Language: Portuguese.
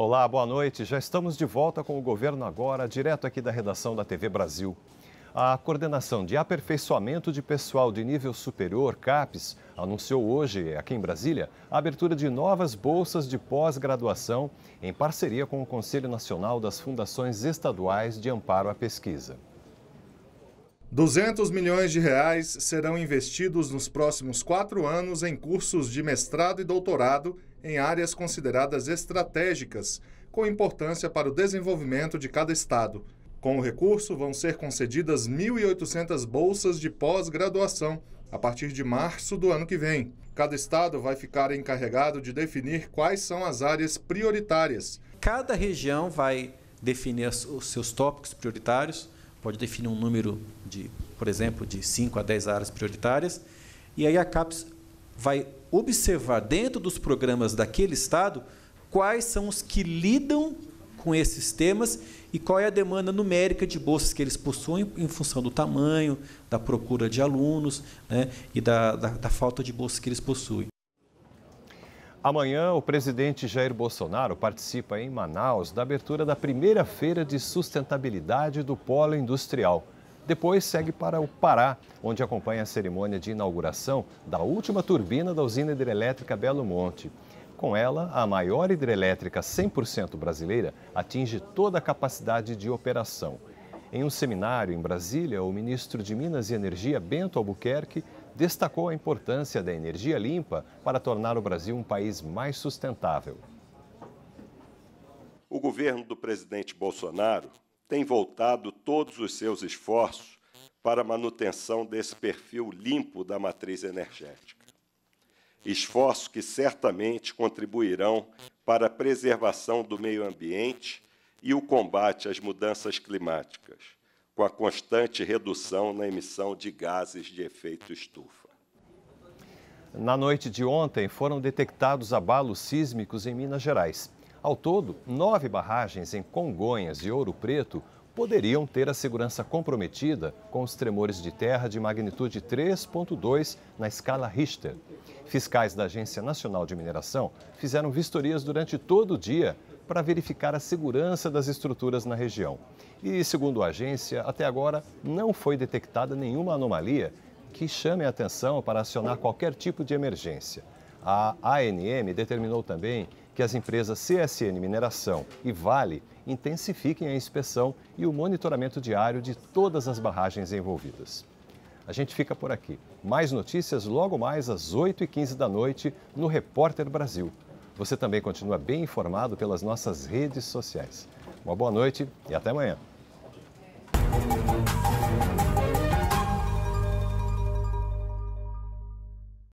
Olá, boa noite. Já estamos de volta com o governo agora, direto aqui da redação da TV Brasil. A Coordenação de Aperfeiçoamento de Pessoal de Nível Superior, CAPES, anunciou hoje, aqui em Brasília, a abertura de novas bolsas de pós-graduação em parceria com o Conselho Nacional das Fundações Estaduais de Amparo à Pesquisa. 200 milhões de reais serão investidos nos próximos quatro anos em cursos de mestrado e doutorado em áreas consideradas estratégicas, com importância para o desenvolvimento de cada estado. Com o recurso, vão ser concedidas 1.800 bolsas de pós-graduação a partir de março do ano que vem. Cada estado vai ficar encarregado de definir quais são as áreas prioritárias. Cada região vai definir os seus tópicos prioritários pode definir um número de, por exemplo, de 5 a 10 áreas prioritárias, e aí a CAPES vai observar dentro dos programas daquele estado quais são os que lidam com esses temas e qual é a demanda numérica de bolsas que eles possuem em função do tamanho, da procura de alunos né, e da, da, da falta de bolsas que eles possuem. Amanhã, o presidente Jair Bolsonaro participa em Manaus da abertura da primeira feira de sustentabilidade do Polo Industrial. Depois segue para o Pará, onde acompanha a cerimônia de inauguração da última turbina da usina hidrelétrica Belo Monte. Com ela, a maior hidrelétrica 100% brasileira atinge toda a capacidade de operação. Em um seminário em Brasília, o ministro de Minas e Energia, Bento Albuquerque, destacou a importância da energia limpa para tornar o Brasil um país mais sustentável. O governo do presidente Bolsonaro tem voltado todos os seus esforços para a manutenção desse perfil limpo da matriz energética. Esforços que certamente contribuirão para a preservação do meio ambiente e o combate às mudanças climáticas com a constante redução na emissão de gases de efeito estufa. Na noite de ontem, foram detectados abalos sísmicos em Minas Gerais. Ao todo, nove barragens em Congonhas e Ouro Preto poderiam ter a segurança comprometida com os tremores de terra de magnitude 3.2 na escala Richter. Fiscais da Agência Nacional de Mineração fizeram vistorias durante todo o dia para verificar a segurança das estruturas na região. E, segundo a agência, até agora não foi detectada nenhuma anomalia que chame a atenção para acionar qualquer tipo de emergência. A ANM determinou também que as empresas CSN Mineração e Vale intensifiquem a inspeção e o monitoramento diário de todas as barragens envolvidas. A gente fica por aqui. Mais notícias logo mais às 8h15 da noite no Repórter Brasil. Você também continua bem informado pelas nossas redes sociais. Uma boa noite e até amanhã.